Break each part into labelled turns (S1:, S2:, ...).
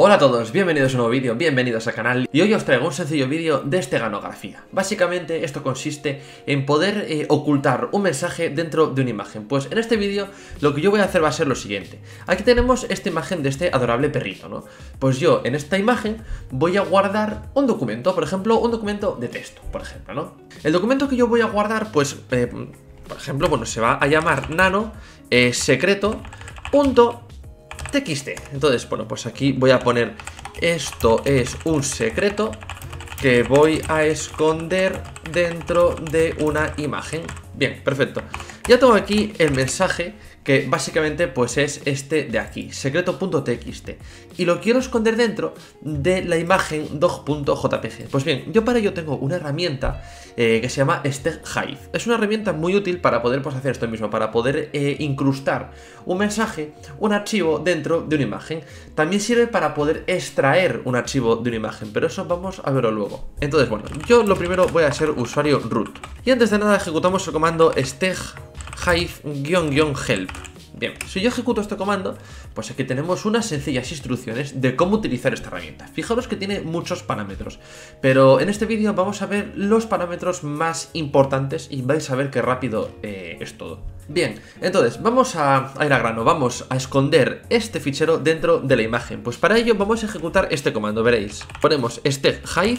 S1: Hola a todos, bienvenidos a un nuevo vídeo, bienvenidos al canal y hoy os traigo un sencillo vídeo de esteganografía. Básicamente esto consiste en poder eh, ocultar un mensaje dentro de una imagen. Pues en este vídeo lo que yo voy a hacer va a ser lo siguiente. Aquí tenemos esta imagen de este adorable perrito, ¿no? Pues yo en esta imagen voy a guardar un documento, por ejemplo, un documento de texto, por ejemplo, ¿no? El documento que yo voy a guardar, pues, eh, por ejemplo, bueno, se va a llamar nano eh, secreto TXT. Entonces, bueno, pues aquí voy a poner esto es un secreto que voy a esconder dentro de una imagen. Bien, perfecto. Ya tengo aquí el mensaje que básicamente pues es este de aquí, secreto.txt, y lo quiero esconder dentro de la imagen dog.jpg. Pues bien, yo para ello tengo una herramienta eh, que se llama Steg Es una herramienta muy útil para poder pues, hacer esto mismo, para poder eh, incrustar un mensaje, un archivo dentro de una imagen. También sirve para poder extraer un archivo de una imagen, pero eso vamos a verlo luego. Entonces, bueno, yo lo primero voy a ser usuario root. Y antes de nada ejecutamos el comando steg hive-help. Bien, si yo ejecuto este comando, pues aquí tenemos unas sencillas instrucciones de cómo utilizar esta herramienta. Fijaros que tiene muchos parámetros, pero en este vídeo vamos a ver los parámetros más importantes y vais a ver qué rápido eh, es todo. Bien, entonces vamos a, ir a grano, vamos a esconder este fichero dentro de la imagen. Pues para ello vamos a ejecutar este comando, veréis. Ponemos este hive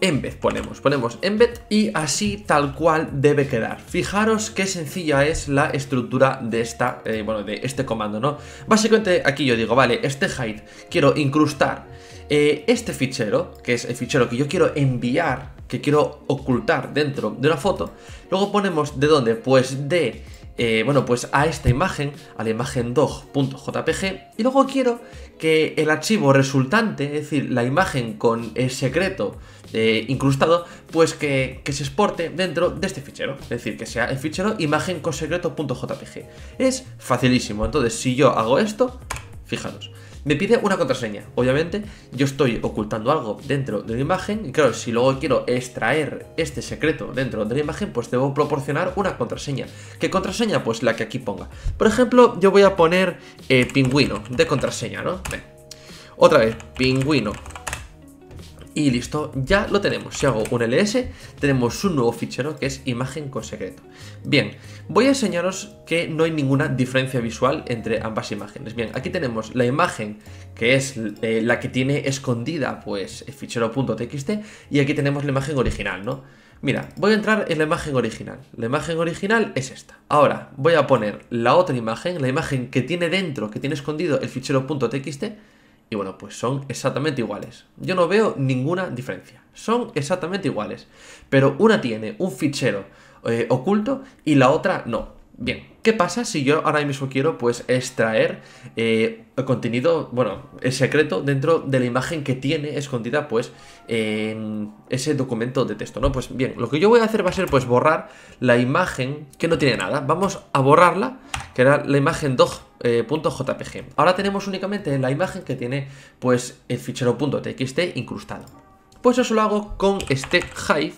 S1: embed ponemos, ponemos embed y así tal cual debe quedar. Fijaros qué sencilla es la estructura de esta, eh, bueno, de este comando, ¿no? Básicamente aquí yo digo, vale, este height quiero incrustar eh, este fichero, que es el fichero que yo quiero enviar, que quiero ocultar dentro de una foto. Luego ponemos de dónde, pues de eh, bueno, pues a esta imagen, a la imagen dog.jpg, y luego quiero que el archivo resultante, es decir, la imagen con el secreto eh, incrustado, pues que, que, se exporte dentro de este fichero, es decir, que sea el fichero imagen con secreto.jpg. Es facilísimo, entonces si yo hago esto, fijaros, me pide una contraseña. Obviamente, yo estoy ocultando algo dentro de una imagen. Y claro, si luego quiero extraer este secreto dentro de la imagen, pues debo proporcionar una contraseña. ¿Qué contraseña? Pues la que aquí ponga. Por ejemplo, yo voy a poner eh, pingüino de contraseña, ¿no? Otra vez, pingüino y listo, ya lo tenemos. Si hago un ls, tenemos un nuevo fichero que es imagen con secreto. Bien, voy a enseñaros que no hay ninguna diferencia visual entre ambas imágenes. Bien, aquí tenemos la imagen que es eh, la que tiene escondida pues el fichero .txt y aquí tenemos la imagen original, ¿no? Mira, voy a entrar en la imagen original. La imagen original es esta. Ahora voy a poner la otra imagen, la imagen que tiene dentro, que tiene escondido el fichero.txt. Y bueno, pues son exactamente iguales. Yo no veo ninguna diferencia. Son exactamente iguales. Pero una tiene un fichero eh, oculto y la otra no. Bien, ¿qué pasa si yo ahora mismo quiero pues extraer eh, contenido, bueno, el secreto dentro de la imagen que tiene escondida pues en ese documento de texto, ¿no? Pues bien, lo que yo voy a hacer va a ser pues borrar la imagen que no tiene nada. Vamos a borrarla, que era la imagen DOG eh, .jpg. Ahora tenemos únicamente la imagen que tiene pues el fichero .txt incrustado. Pues eso lo hago con este Hive,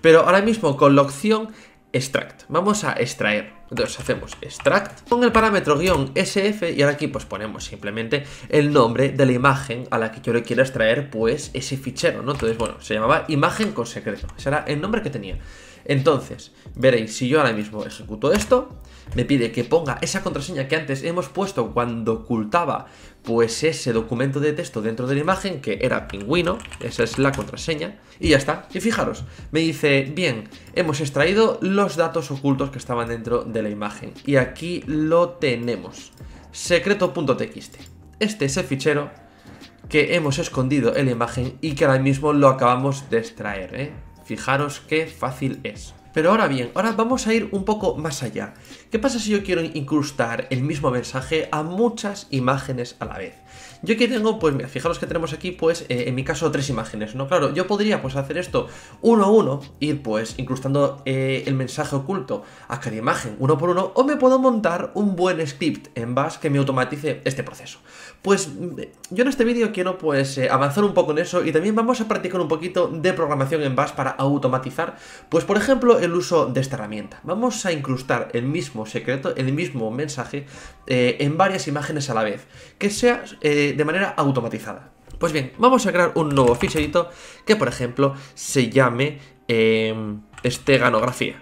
S1: pero ahora mismo con la opción extract. Vamos a extraer. Entonces hacemos extract con el parámetro guión sf y ahora aquí pues ponemos simplemente el nombre de la imagen a la que yo le quiero extraer pues ese fichero, ¿no? Entonces, bueno, se llamaba imagen con secreto. Ese era el nombre que tenía. Entonces, veréis, si yo ahora mismo ejecuto esto, me pide que ponga esa contraseña que antes hemos puesto cuando ocultaba pues ese documento de texto dentro de la imagen, que era pingüino, esa es la contraseña, y ya está. Y fijaros, me dice, bien, hemos extraído los datos ocultos que estaban dentro de la imagen, y aquí lo tenemos, secreto.txt. Este es el fichero que hemos escondido en la imagen y que ahora mismo lo acabamos de extraer, ¿eh? Fijaros qué fácil es. Pero ahora bien, ahora vamos a ir un poco más allá. ¿Qué pasa si yo quiero incrustar el mismo mensaje a muchas imágenes a la vez? Yo aquí tengo, pues mira, fijaros que tenemos aquí, pues eh, en mi caso, tres imágenes, ¿no? Claro, yo podría pues hacer esto uno a uno, ir pues incrustando eh, el mensaje oculto a cada imagen uno por uno, o me puedo montar un buen script en Bash que me automatice este proceso. Pues mm, yo en este vídeo quiero pues eh, avanzar un poco en eso y también vamos a practicar un poquito de programación en Bash para automatizar, pues por ejemplo, el uso de esta herramienta. Vamos a incrustar el mismo secreto, el mismo mensaje en varias imágenes a la vez, que sea de manera automatizada. Pues bien, vamos a crear un nuevo ficherito que por ejemplo se llame eh, esteganografía.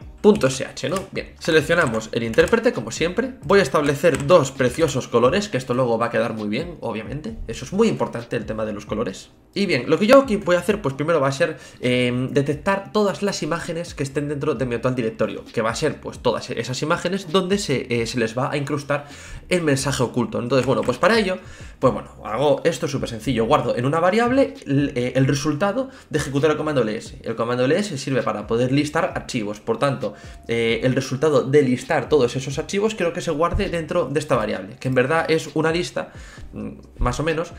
S1: ¿no? Bien, seleccionamos el intérprete como siempre, voy a establecer dos preciosos colores, que esto luego va a quedar muy bien, obviamente, eso es muy importante el tema de los colores. Y bien, lo que yo aquí voy a hacer, pues primero va a ser em, detectar todas las imágenes que estén dentro de mi actual directorio, que va a ser pues todas esas imágenes donde eh, se, les va a incrustar el mensaje oculto. Entonces, bueno, pues para ello, pues bueno, hago esto súper sencillo, guardo en una variable eh, el resultado de ejecutar el comando ls. El comando ls sirve para poder listar archivos. Por tanto, eh, el resultado de listar todos esos archivos creo que se guarde dentro de esta variable, que en verdad es una lista, mm, más o menos,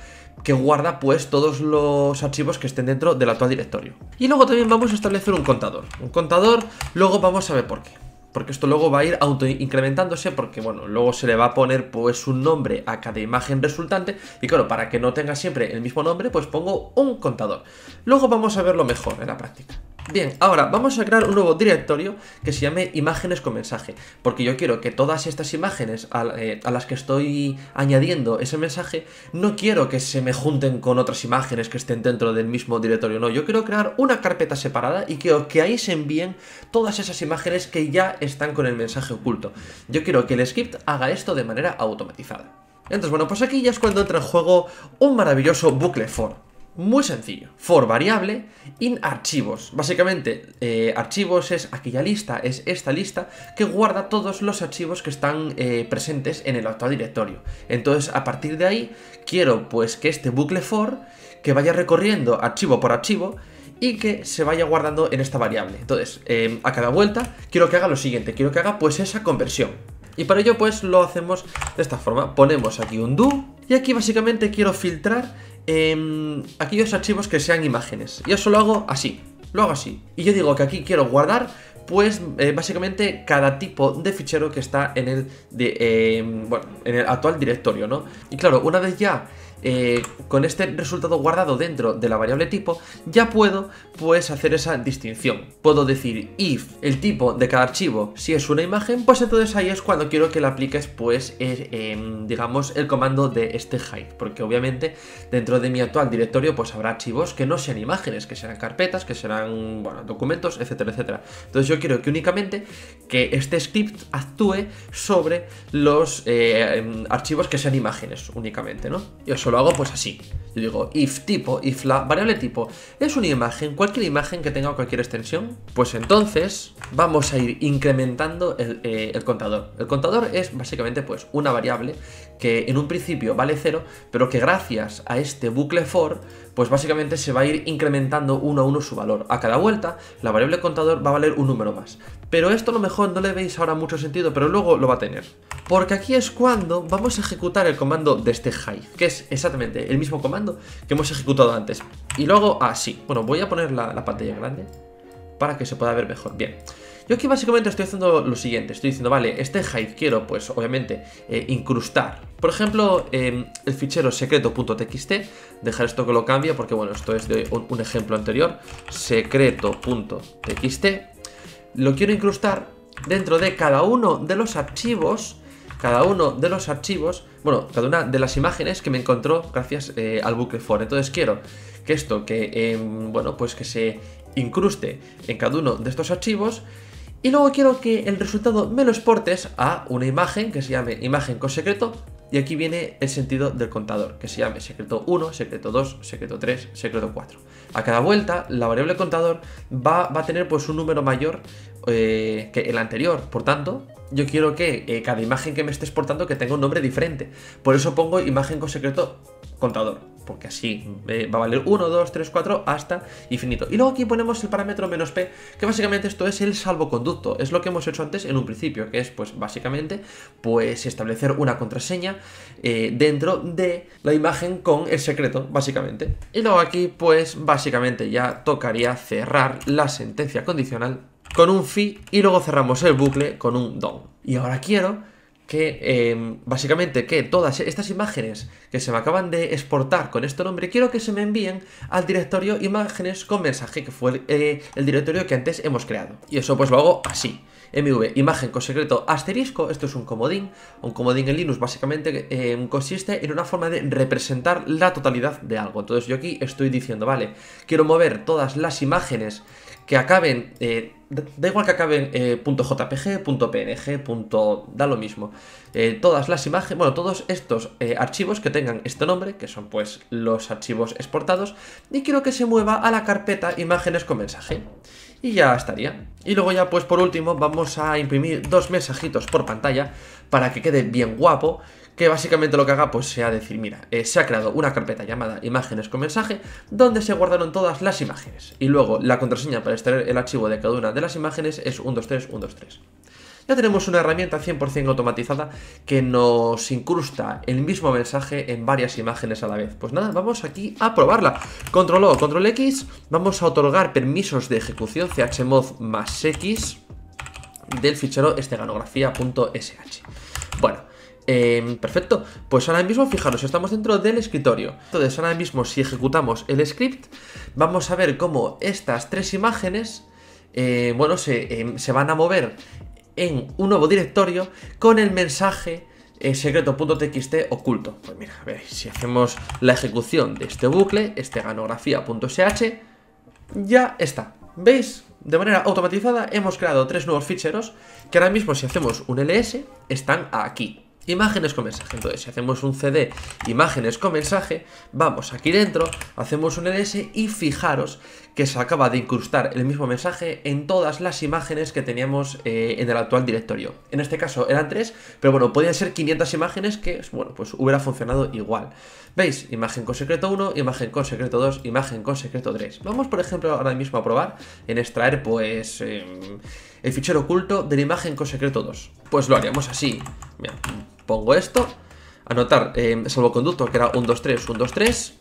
S1: que guarda pues todos los archivos que estén dentro del actual directorio. Y luego también vamos a establecer un contador. Un contador, luego vamos a ver por qué porque esto luego va a ir autoincrementándose porque bueno, luego se le va a poner pues un nombre a cada imagen resultante y claro, para que no tenga siempre el mismo nombre pues pongo un contador. Luego vamos a verlo mejor en la práctica. Bien, ahora vamos a crear un nuevo directorio que se llame imágenes con mensaje, porque yo quiero que todas estas imágenes eh, a, las que estoy añadiendo ese mensaje, no quiero que se me junten con otras imágenes que estén dentro del mismo directorio, no, yo quiero crear una carpeta separada y quiero que ahí se envíen todas esas imágenes que ya están con el mensaje oculto. Yo quiero que el script haga esto de manera automatizada. Entonces, bueno, pues aquí ya es cuando entra en juego un maravilloso bucle for. Muy sencillo, for variable in archivos. Básicamente, eh, archivos es aquella lista, es esta lista que guarda todos los archivos que están eh, presentes en el actual directorio. Entonces, a partir de ahí, quiero pues que este bucle for, que vaya recorriendo archivo por archivo, y que se vaya guardando en esta variable. Entonces, em, a cada vuelta quiero que haga lo siguiente, quiero que haga pues esa conversión. Y para ello pues lo hacemos de esta forma, ponemos aquí un do y aquí básicamente quiero filtrar eh, em, aquellos archivos que sean imágenes. Yo solo hago así, lo hago así. Y yo digo que aquí quiero guardar, pues eh, básicamente cada tipo de fichero que está en el, de, em, bueno, en el actual directorio, ¿no? Y claro, una vez ya eh, con este resultado guardado dentro de la variable tipo, ya puedo pues hacer esa distinción. Puedo decir if el tipo de cada archivo si es una imagen, pues entonces ahí es cuando quiero que le apliques pues eh, em, digamos el comando de este hide, porque obviamente dentro de mi actual directorio pues habrá archivos que no sean imágenes, que sean carpetas, que serán bueno, documentos, etcétera, etcétera. Entonces yo quiero que únicamente que este script actúe sobre los eh, em, archivos que sean imágenes únicamente, ¿no? Yo solo lo hago pues así. Yo digo if tipo, if la variable tipo es una imagen, cualquier imagen que tenga cualquier extensión, pues entonces vamos a ir incrementando el, eh, el, contador. El contador es básicamente pues una variable que en un principio vale cero, pero que gracias a este bucle for, pues básicamente se va a ir incrementando uno a uno su valor. A cada vuelta, la variable contador va a valer un número más. Pero esto a lo mejor no le veis ahora mucho sentido, pero luego lo va a tener. Porque aquí es cuando vamos a ejecutar el comando de este Hive. que es exactamente el mismo comando que hemos ejecutado antes. Y luego así. Ah, bueno, voy a poner la, pantalla grande para que se pueda ver mejor. Bien. Yo aquí básicamente estoy haciendo lo siguiente, estoy diciendo, vale, este hide quiero pues obviamente eh, incrustar, por ejemplo, em, el fichero secreto.txt, dejar esto que lo cambie porque bueno, esto es de un ejemplo anterior, secreto.txt lo quiero incrustar dentro de cada uno de los archivos, cada uno de los archivos, bueno, cada una de las imágenes que me encontró gracias eh, al bucle for. Entonces quiero que esto, que, em, bueno, pues que se incruste en cada uno de estos archivos y luego quiero que el resultado me lo exportes a una imagen que se llame imagen con secreto y aquí viene el sentido del contador, que se llame secreto 1, secreto 2, secreto 3, secreto 4. A cada vuelta, la variable contador va, a tener pues un número mayor eh, que el anterior. Por tanto, yo quiero que eh, cada imagen que me esté exportando que tenga un nombre diferente. Por eso pongo imagen con secreto contador porque así eh, va a valer 1, 2, 3, 4 hasta infinito. Y luego aquí ponemos el parámetro menos p, que básicamente esto es el salvoconducto, es lo que hemos hecho antes en un principio, que es pues básicamente pues establecer una contraseña eh, dentro de la imagen con el secreto, básicamente. Y luego aquí pues básicamente ya tocaría cerrar la sentencia condicional con un fi y luego cerramos el bucle con un don. Y ahora quiero que em, básicamente que todas estas imágenes que se me acaban de exportar con este nombre, quiero que se me envíen al directorio imágenes con mensaje, que fue el, eh, directorio que antes hemos creado. Y eso pues lo hago así. MV, imagen con secreto asterisco, esto es un comodín, un comodín en Linux básicamente em, consiste en una forma de representar la totalidad de algo. Entonces yo aquí estoy diciendo, vale, quiero mover todas las imágenes que acaben, eh, da igual que acaben eh, .jpg, .png, da lo mismo. Eh, todas las imágenes, bueno, todos estos archivos que tengan este nombre, que son pues los archivos exportados, y quiero que se mueva a la carpeta imágenes con mensaje y ya estaría. Y luego ya pues por último vamos a imprimir dos mensajitos por pantalla para que quede bien guapo que básicamente lo que haga pues sea decir, mira, eh, se ha creado una carpeta llamada imágenes con mensaje donde se guardaron todas las imágenes y luego la contraseña para extraer el archivo de cada una de las imágenes es 123123. 123 ya tenemos una herramienta 100% automatizada que nos incrusta el mismo mensaje en varias imágenes a la vez. Pues nada, vamos aquí a probarla. Control O, Control X, vamos a otorgar permisos de ejecución chmod más X del fichero esteganografía.sh. Bueno, em, perfecto, pues ahora mismo fijaros, estamos dentro del escritorio Entonces ahora mismo si ejecutamos el script Vamos a ver cómo estas tres imágenes eh, Bueno, se, em, se van a mover en un nuevo directorio con el mensaje eh, secreto.txt oculto. Pues mira, a ver, si hacemos la ejecución de este bucle, este ganografía.sh, ya está. ¿Veis? De manera automatizada hemos creado tres nuevos ficheros que ahora mismo si hacemos un ls están aquí. Imágenes con mensaje. Entonces, si hacemos un CD imágenes con mensaje, vamos aquí dentro, hacemos un ls e y fijaros que se acaba de incrustar el mismo mensaje en todas las imágenes que teníamos eh, en el actual directorio. En este caso eran tres, pero bueno, podían ser 500 imágenes que, bueno, pues hubiera funcionado igual. ¿Veis? Imagen con secreto 1, imagen con secreto 2, imagen con secreto 3. Vamos, por ejemplo, ahora mismo a probar en extraer, pues... Em, el fichero oculto de la imagen con secreto 2. Pues lo haríamos así. Mira, Pongo esto. Anotar eh, salvoconducto, que era 1, 2, 3, 1, 2, 3.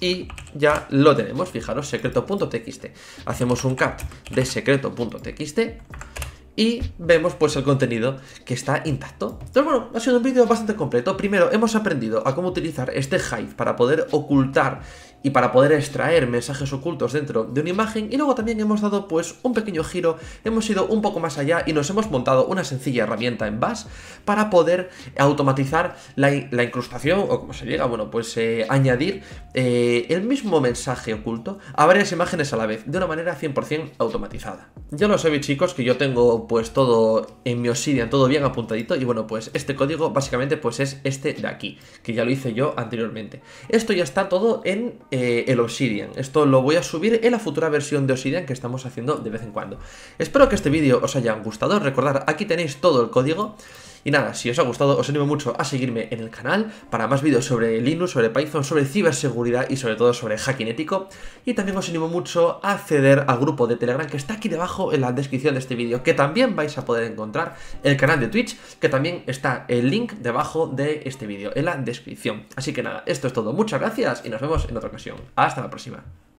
S1: Y ya lo tenemos, fijaros, secreto.txt. Hacemos un cat de secreto.txt y vemos pues el contenido que está intacto. Entonces bueno, ha sido un vídeo bastante completo. Primero hemos aprendido a cómo utilizar este Hive para poder ocultar y para poder extraer mensajes ocultos dentro de una imagen y luego también hemos dado pues un pequeño giro, hemos ido un poco más allá y nos hemos montado una sencilla herramienta en base para poder automatizar la, incrustación o como se diga, bueno pues eh, añadir eh, el mismo mensaje oculto a varias imágenes a la vez de una manera 100% automatizada. Ya lo sabéis chicos que yo tengo pues todo en mi Obsidian, todo bien apuntadito y bueno, pues este código básicamente pues es este de aquí, que ya lo hice yo anteriormente. Esto ya está todo en eh, el Obsidian, esto lo voy a subir en la futura versión de Obsidian que estamos haciendo de vez en cuando. Espero que este vídeo os haya gustado, recordad, aquí tenéis todo el código. Y nada, si os ha gustado, os animo mucho a seguirme en el canal para más vídeos sobre Linux, sobre Python, sobre ciberseguridad y sobre todo sobre hacking ético. Y también os animo mucho a acceder al grupo de Telegram que está aquí debajo en la descripción de este vídeo, que también vais a poder encontrar el canal de Twitch, que también está el link debajo de este vídeo, en la descripción. Así que nada, esto es todo. Muchas gracias y nos vemos en otra ocasión. Hasta la próxima.